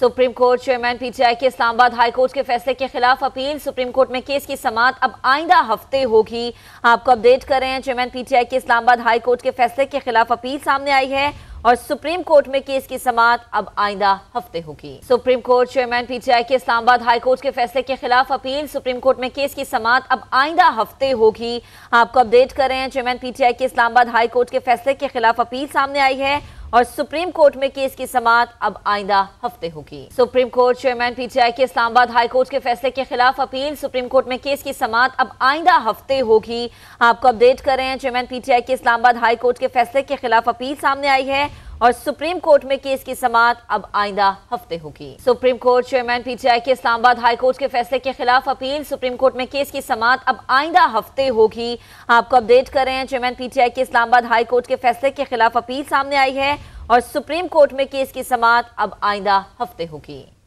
supreme court chairman PTI के Islamabad high court के फैसले के खिलाफ अपील सुप्रीम कोर्ट में केस की समात अब आइंदा हफ्ते होगी आपको अपडेट कर रहे हैं चेयरमैन पीटीआई के इस्लामाबाद हाई कोर्ट के फैसले के खिलाफ अपील सामने आई है और सुप्रीम कोर्ट में केस की समात अब आइंदा हफ्ते होगी सुप्रीम कोर्ट चेयरमैन पीटीआई के इस्लामाबाद हाई कोर्ट के फैसले के खिलाफ अपील सुप्रीम कोर्ट में केस की समात अब आइंदा हफ्ते होगी आपको अपडेट कर रहे हैं चेयरमैन पीटीआई के इस्लामाबाद हाई कोर्ट के फैसले के खिलाफ अपील सामने आई है और सुप्रीम कोर्ट में केस की समाप्त अब आइंदा हफ्ते होगी सुप्रीम कोर्ट चेयरमैन पीटीआई के इस्लामाबाद हाई कोर्ट के फैसले के खिलाफ अपील सुप्रीम कोर्ट में केस की समाप्त अब आइंदा हफ्ते होगी आपको अपडेट कर रहे हैं चेयरमैन पीटीआई के इस्लामाबाद हाई कोर्ट के फैसले के खिलाफ अपील सामने आई है और सुप्रीम कोर्ट में केस की समाप्त अब आईदा हफ्ते होगी सुप्रीम कोर्ट चेयरमैन पीटीआई के इस्लामाबाद हाई कोर्ट के फैसले के खिलाफ अपील सुप्रीम कोर्ट में केस की समाप्त अब आईदा हफ्ते होगी आपको अपडेट कर रहे हैं चेयरमैन पीटीआई के इस्लामाबाद हाई कोर्ट के फैसले के खिलाफ अपील सामने आई है और सुप्रीम कोर्ट में केस की समाप्त अब आईदा हफ्ते होगी